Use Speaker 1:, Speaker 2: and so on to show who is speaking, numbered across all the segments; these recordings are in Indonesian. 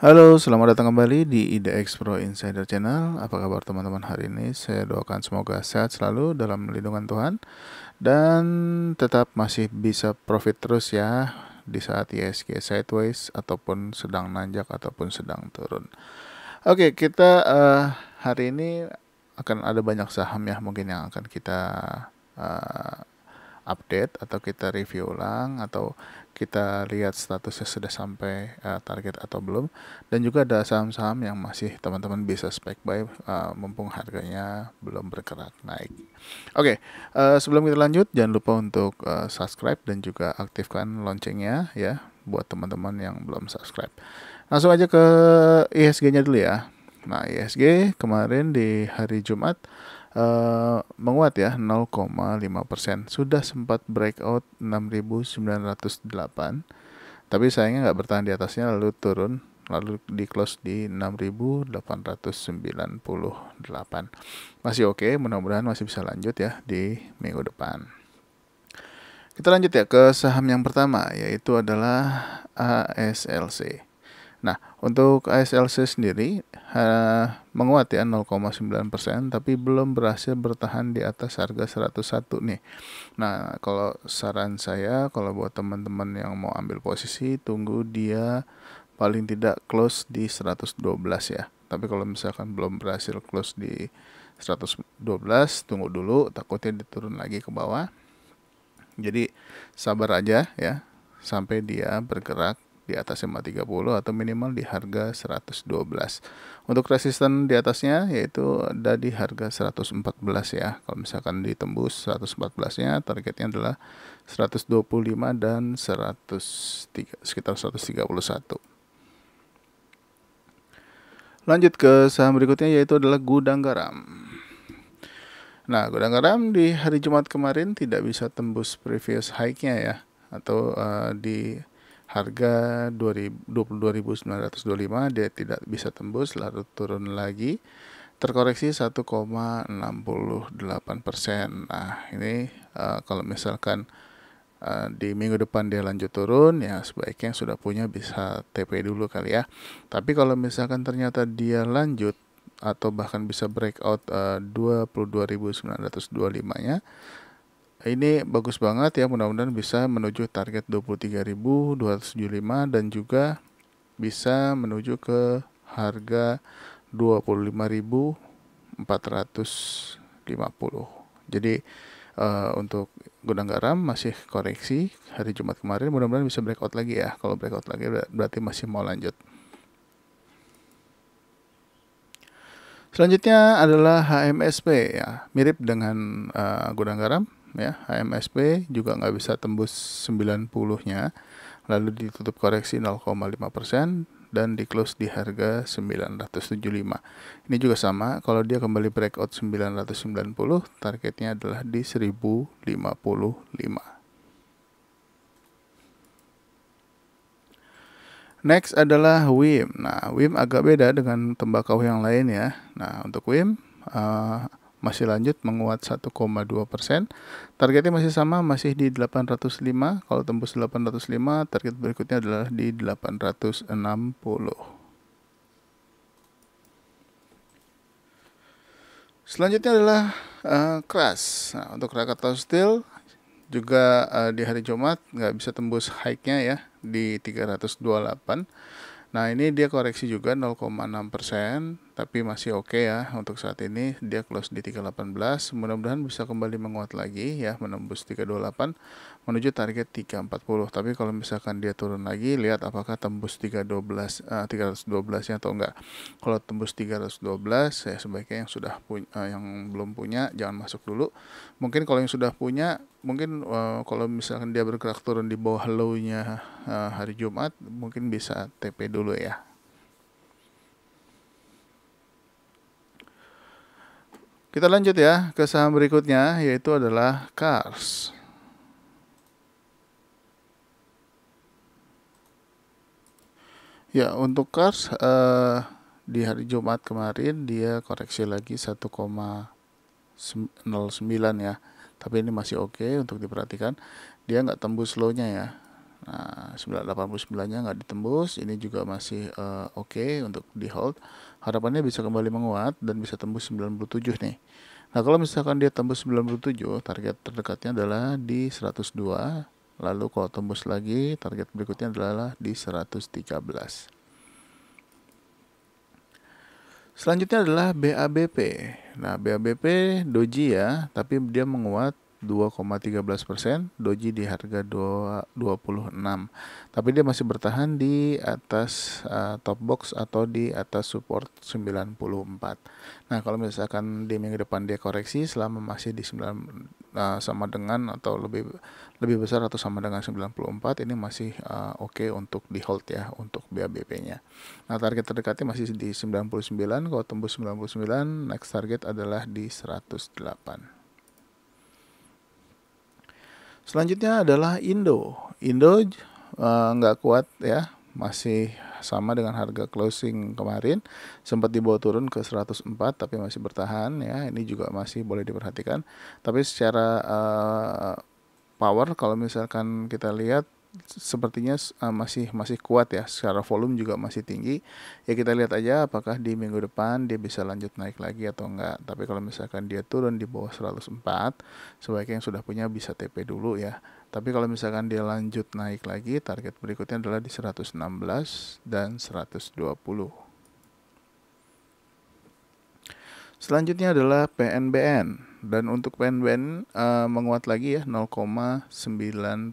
Speaker 1: Halo, selamat datang kembali di IDX Pro Insider Channel. Apa kabar teman-teman hari ini? Saya doakan semoga sehat selalu dalam lindungan Tuhan dan tetap masih bisa profit terus ya di saat ISG sideways ataupun sedang nanjak ataupun sedang turun. Oke, kita uh, hari ini akan ada banyak saham ya mungkin yang akan kita uh, update atau kita review ulang atau kita lihat statusnya sudah sampai uh, target atau belum dan juga ada saham-saham yang masih teman-teman bisa spek buy uh, mumpung harganya belum bergerak naik. Oke, okay, uh, eh, sebelum kita lanjut jangan lupa untuk uh, subscribe dan juga aktifkan loncengnya ya buat teman-teman yang belum subscribe. Langsung aja ke ISG-nya dulu ya. Nah, ISG kemarin di hari Jumat Eh, menguat ya 0,5% sudah sempat breakout 6908 tapi sayangnya nggak bertahan di atasnya lalu turun lalu di close di 6898 masih oke okay, mudah-mudahan masih bisa lanjut ya di minggu depan kita lanjut ya ke saham yang pertama yaitu adalah ASLC nah untuk ASLC sendiri uh, menguat ya 0,9 persen, tapi belum berhasil bertahan di atas harga 101 nih. Nah, kalau saran saya, kalau buat teman-teman yang mau ambil posisi, tunggu dia paling tidak close di 112 ya. Tapi kalau misalkan belum berhasil close di 112, tunggu dulu, takutnya diturun lagi ke bawah. Jadi sabar aja ya, sampai dia bergerak di atas 530 atau minimal di harga 112. Untuk resisten di atasnya yaitu ada di harga 114 ya. Kalau misalkan ditembus 114-nya targetnya adalah 125 dan 103 sekitar 131. Lanjut ke saham berikutnya yaitu adalah Gudang Garam. Nah, gudang garam di hari Jumat kemarin tidak bisa tembus previous high-nya ya atau uh, di harga 22.925 dia tidak bisa tembus lalu turun lagi terkoreksi 1,68 persen nah ini uh, kalau misalkan uh, di minggu depan dia lanjut turun ya sebaiknya sudah punya bisa TP dulu kali ya tapi kalau misalkan ternyata dia lanjut atau bahkan bisa breakout uh, 22.925 nya ini bagus banget ya mudah-mudahan bisa menuju target 23.275 dan juga bisa menuju ke harga 25.450 jadi uh, untuk gudang garam masih koreksi hari Jumat kemarin mudah-mudahan bisa breakout lagi ya kalau breakout lagi berarti masih mau lanjut Selanjutnya adalah HMSP ya, mirip dengan uh, gudang garam, ya HMSP juga nggak bisa tembus 90-nya lalu ditutup koreksi 0,5% dan di close di harga 975. Ini juga sama, kalau dia kembali breakout 990, targetnya adalah di 1055. Next adalah WIM. Nah, WIM agak beda dengan tembakau yang lain ya. Nah, untuk WIM uh, eh, masih lanjut menguat 1,2 persen. Targetnya masih sama, masih di 805. Kalau tembus 805, target berikutnya adalah di 860. Selanjutnya adalah uh, Nah, untuk Krakatau Steel juga uh, di hari Jumat nggak bisa tembus high-nya ya di 328. Nah ini dia koreksi juga 0,6 persen tapi masih oke okay ya untuk saat ini dia close di 318 mudah-mudahan bisa kembali menguat lagi ya menembus 328 menuju target 340 tapi kalau misalkan dia turun lagi lihat apakah tembus 312 uh, 312 nya atau enggak kalau tembus 312 ya sebaiknya yang sudah punya uh, eh, yang belum punya jangan masuk dulu mungkin kalau yang sudah punya mungkin uh, kalau misalkan dia bergerak turun di bawah low-nya uh, hari Jumat mungkin bisa TP dulu ya Kita lanjut ya ke saham berikutnya yaitu adalah Cars. Ya, untuk Cars eh, di hari Jumat kemarin dia koreksi lagi 1,09 ya. Tapi ini masih oke okay untuk diperhatikan. Dia nggak tembus low-nya ya. Nah, 89-nya nggak ditembus, ini juga masih uh, oke okay untuk di hold. Harapannya bisa kembali menguat dan bisa tembus 97 nih. Nah, kalau misalkan dia tembus 97, target terdekatnya adalah di 102. Lalu kalau tembus lagi, target berikutnya adalah di 113. Selanjutnya adalah BABP. Nah, BABP doji ya, tapi dia menguat 2,13 persen, Doji di harga 26. Tapi dia masih bertahan di atas uh, top box atau di atas support 94. Nah kalau misalkan di minggu depan dia koreksi selama masih di 9 uh, eh, sama dengan atau lebih lebih besar atau sama dengan 94 ini masih uh, oke okay untuk di hold ya untuk BABP-nya. Nah target terdekatnya masih di 99. Kalau tembus 99 next target adalah di 108. Selanjutnya adalah Indo. Indo eh, nggak uh, kuat ya, masih sama dengan harga closing kemarin sempat dibawa turun ke 104 tapi masih bertahan ya ini juga masih boleh diperhatikan tapi secara uh, power kalau misalkan kita lihat sepertinya uh, masih masih kuat ya secara volume juga masih tinggi ya kita lihat aja apakah di minggu depan dia bisa lanjut naik lagi atau enggak tapi kalau misalkan dia turun di bawah 104 sebaiknya yang sudah punya bisa TP dulu ya tapi kalau misalkan dia lanjut naik lagi target berikutnya adalah di 116 dan 120 selanjutnya adalah PNBN dan untuk PNBN uh, eh, menguat lagi ya 0,9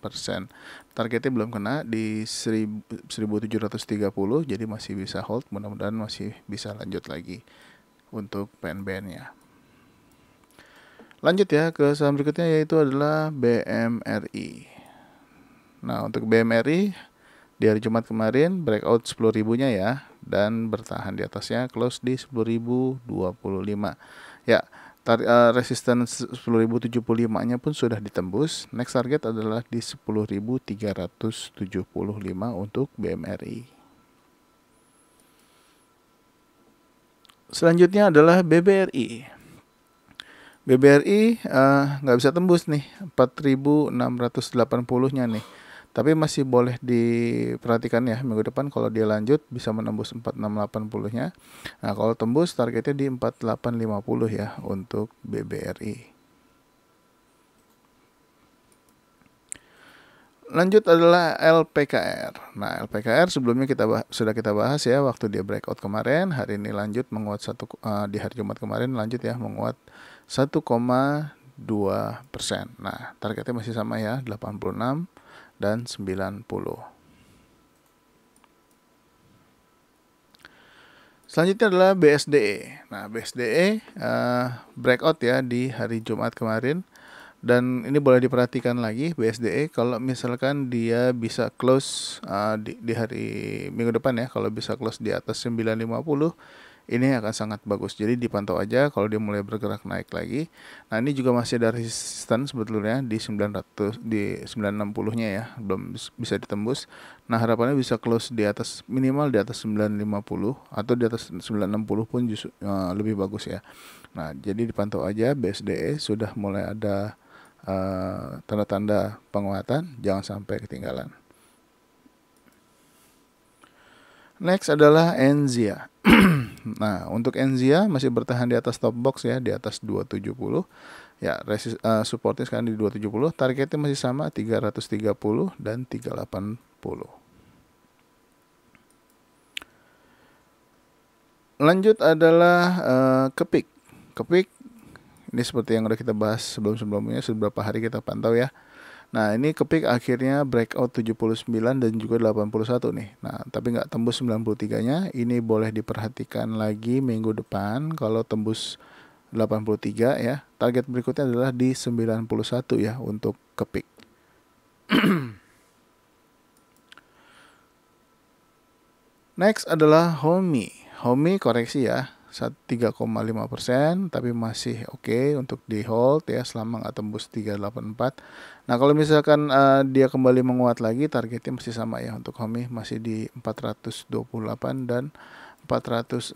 Speaker 1: persen targetnya belum kena di 1730 jadi masih bisa hold mudah-mudahan masih bisa lanjut lagi untuk PNBN nya lanjut ya ke saham berikutnya yaitu adalah BMRI nah untuk BMRI di hari Jumat kemarin breakout 10 ribunya ya dan bertahan di atasnya close di 10.025 ya Tar, uh, resisten 10.075 nya pun sudah ditembus. Next target adalah di 10.375 untuk BMRI. Selanjutnya adalah BBRI. BBRI eh, nggak uh, bisa tembus nih 4.680 nya nih tapi masih boleh diperhatikan ya minggu depan kalau dia lanjut bisa menembus 4680-nya. Nah, kalau tembus targetnya di 4850 ya untuk BBRI. lanjut adalah LPKR. Nah, LPKR sebelumnya kita sudah kita bahas ya waktu dia breakout kemarin, hari ini lanjut menguat satu uh, di hari Jumat kemarin lanjut ya menguat 1,2 persen. Nah, targetnya masih sama ya 86 dan 90. Selanjutnya adalah BSDE. Nah, BSDE uh, eh, breakout ya di hari Jumat kemarin. Dan ini boleh diperhatikan lagi BSDE kalau misalkan dia bisa close uh, di, di hari minggu depan ya. Kalau bisa close di atas 950, ini akan sangat bagus. Jadi dipantau aja kalau dia mulai bergerak naik lagi. Nah, ini juga masih ada resistance sebetulnya di 900 di 960-nya ya, belum bisa ditembus. Nah, harapannya bisa close di atas minimal di atas 950 atau di atas 960 pun justru uh, lebih bagus ya. Nah, jadi dipantau aja BSDE sudah mulai ada eh, tanda-tanda uh, tanda -tanda penguatan, jangan sampai ketinggalan. Next adalah Enzia. Nah, untuk Enzia masih bertahan di atas top box ya, di atas 270. Ya, resist, uh, eh, supportnya sekarang di 270, targetnya masih sama 330 dan 380. Lanjut adalah uh, eh, kepik. Kepik ini seperti yang udah kita bahas sebelum-sebelumnya, seberapa hari kita pantau ya Nah ini kepik akhirnya breakout 79 dan juga 81 nih. Nah tapi nggak tembus 93 nya. Ini boleh diperhatikan lagi minggu depan kalau tembus 83 ya. Target berikutnya adalah di 91 ya untuk kepik. Next adalah Homi. Homi koreksi ya. 3,5 persen tapi masih oke okay untuk di hold ya selama nggak tembus 384 nah kalau misalkan uh, dia kembali menguat lagi targetnya masih sama ya untuk Homi masih di 428 dan 460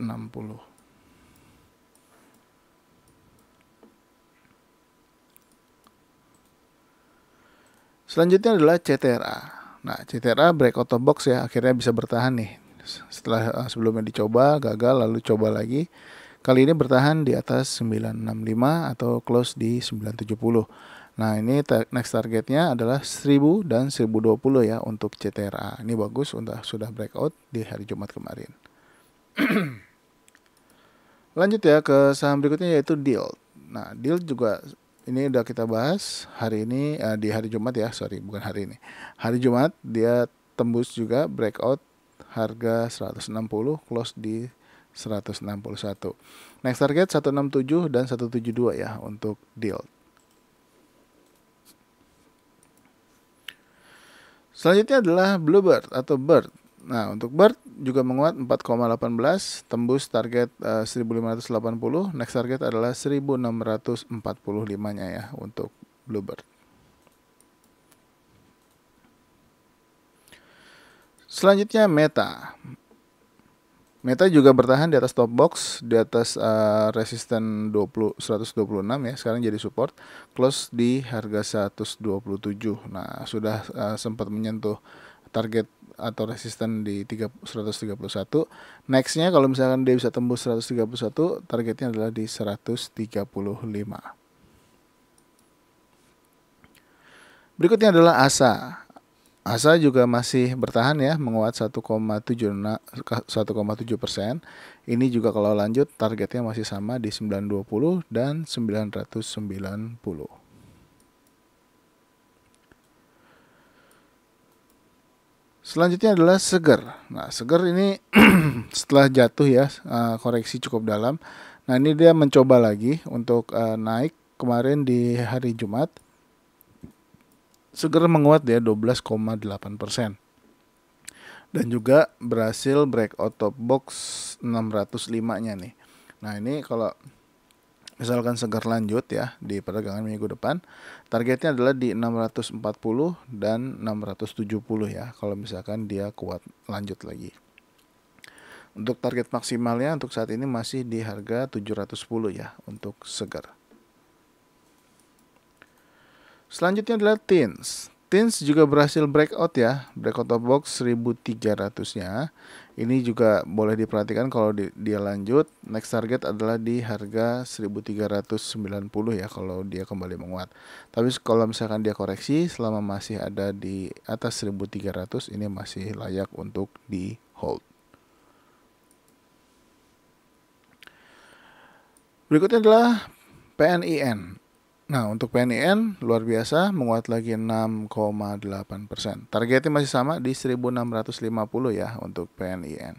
Speaker 1: Selanjutnya adalah CTRA. Nah, CTRA break out box ya, akhirnya bisa bertahan nih setelah eh, sebelumnya dicoba gagal lalu coba lagi kali ini bertahan di atas 965 atau close di 970 nah ini next targetnya adalah 1000 dan 1020 ya untuk CTRA ini bagus untuk sudah breakout di hari Jumat kemarin lanjut ya ke saham berikutnya yaitu deal nah deal juga ini udah kita bahas hari ini eh, di hari Jumat ya sorry bukan hari ini hari Jumat dia tembus juga breakout harga 160 close di 161. Next target 167 dan 172 ya untuk deal. Selanjutnya adalah Bluebird atau Bird. Nah, untuk Bird juga menguat 4,18, tembus target eh, uh, 1580, next target adalah 1645-nya ya untuk Bluebird. Selanjutnya Meta. Meta juga bertahan di atas top box, di atas uh, resisten 20 126 ya, sekarang jadi support, close di harga 127. Nah, sudah uh, sempat menyentuh target atau resisten di 3, 131. Nextnya kalau misalkan dia bisa tembus 131, targetnya adalah di 135. Berikutnya adalah ASA. ASA juga masih bertahan ya menguat 1,7 persen. Ini juga kalau lanjut targetnya masih sama di 920 dan 990. Selanjutnya adalah seger. Nah, seger ini setelah jatuh ya eh, koreksi cukup dalam. Nah, ini dia mencoba lagi untuk eh, naik kemarin di hari Jumat segera menguat ya 12,8 persen dan juga berhasil breakout top box 605 nya nih nah ini kalau misalkan segar lanjut ya di perdagangan minggu depan targetnya adalah di 640 dan 670 ya kalau misalkan dia kuat lanjut lagi untuk target maksimalnya untuk saat ini masih di harga 710 ya untuk segar Selanjutnya adalah Teens. Teens juga berhasil breakout ya, breakout of box 1300-nya. Ini juga boleh diperhatikan kalau di, dia lanjut, next target adalah di harga 1390 ya kalau dia kembali menguat. Tapi kalau misalkan dia koreksi selama masih ada di atas 1300 ini masih layak untuk di hold. Berikutnya adalah PNIN. Nah, untuk PNIN luar biasa menguat lagi 6,8 persen. Targetnya masih sama di 1.650 ya untuk PNIN.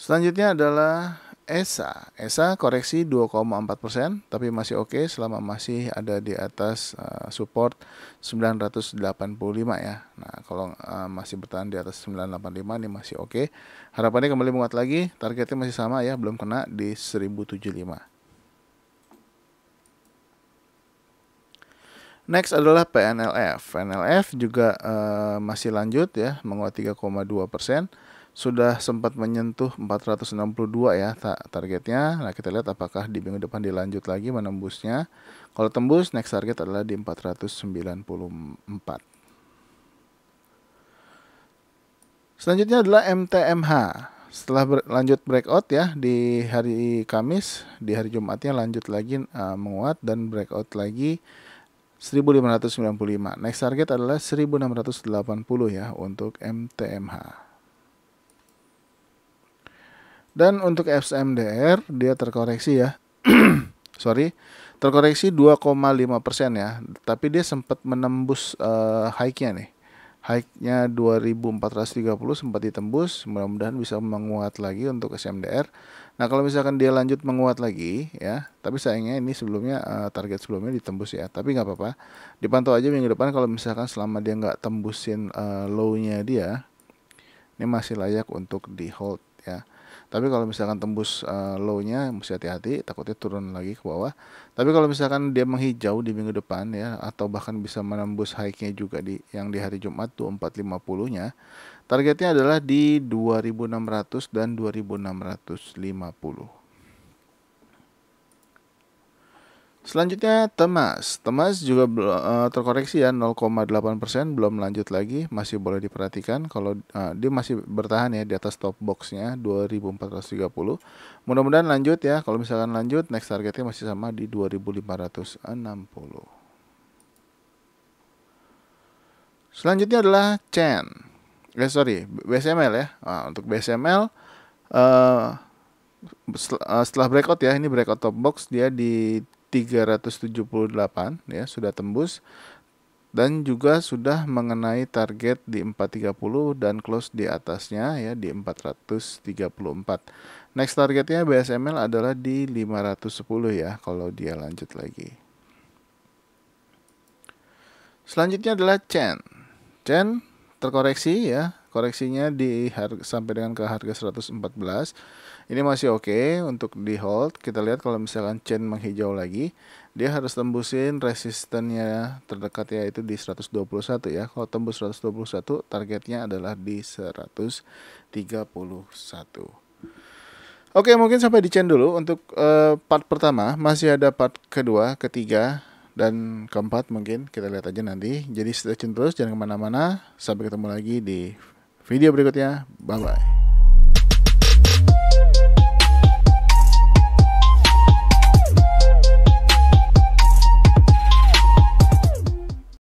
Speaker 1: Selanjutnya adalah ESA. ESA koreksi 2,4% tapi masih oke okay selama masih ada di atas uh, support 985 ya. Nah, kalau uh, masih bertahan di atas 985 ini masih oke. Okay. Harapannya kembali menguat lagi, targetnya masih sama ya, belum kena di 1075. Next adalah PNLF. PNLF juga uh, masih lanjut ya, menguat 3,2 sudah sempat menyentuh 462 ya targetnya. Nah, kita lihat apakah di minggu depan dilanjut lagi menembusnya. Kalau tembus next target adalah di 494. Selanjutnya adalah MTMH. Setelah lanjut breakout ya di hari Kamis, di hari Jumatnya lanjut lagi uh, menguat dan breakout lagi 1595. Next target adalah 1680 ya untuk MTMH. Dan untuk FSMDR dia terkoreksi ya. Sorry, terkoreksi 2,5 persen ya. Tapi dia sempat menembus uh, eh, high-nya nih. High-nya 2430 sempat ditembus. Mudah-mudahan bisa menguat lagi untuk SMDR. Nah kalau misalkan dia lanjut menguat lagi ya. Tapi sayangnya ini sebelumnya uh, target sebelumnya ditembus ya. Tapi nggak apa-apa. Dipantau aja minggu depan kalau misalkan selama dia nggak tembusin uh, low-nya dia. Ini masih layak untuk di hold ya tapi kalau misalkan tembus uh, low-nya mesti hati-hati, takutnya turun lagi ke bawah. Tapi kalau misalkan dia menghijau di minggu depan ya atau bahkan bisa menembus high-nya juga di yang di hari Jumat 2450-nya, targetnya adalah di 2600 dan 2650. Selanjutnya Temas. Temas juga uh, terkoreksi ya 0,8% belum lanjut lagi, masih boleh diperhatikan kalau uh, dia masih bertahan ya di atas top boxnya 2430. Mudah-mudahan lanjut ya. Kalau misalkan lanjut next targetnya masih sama di 2560. Selanjutnya adalah Chen. Eh sorry, BSML ya. Nah, untuk BSML uh, eh, setelah breakout ya ini breakout top box dia di 378 ya sudah tembus dan juga sudah mengenai target di 430 dan close di atasnya ya di 434. Next targetnya BSML adalah di 510 ya kalau dia lanjut lagi. Selanjutnya adalah Chen. Chen terkoreksi ya, koreksinya di harga, sampai dengan ke harga 114 ini masih oke okay untuk di hold. Kita lihat kalau misalkan chain menghijau lagi, dia harus tembusin resistennya terdekat yaitu di 121 ya. Kalau tembus 121, targetnya adalah di 131. Oke, mungkin sampai di chain dulu untuk uh, part pertama. Masih ada part kedua, ketiga, dan keempat mungkin kita lihat aja nanti. Jadi stay tune terus, jangan kemana-mana. Sampai ketemu lagi di video berikutnya. Bye-bye.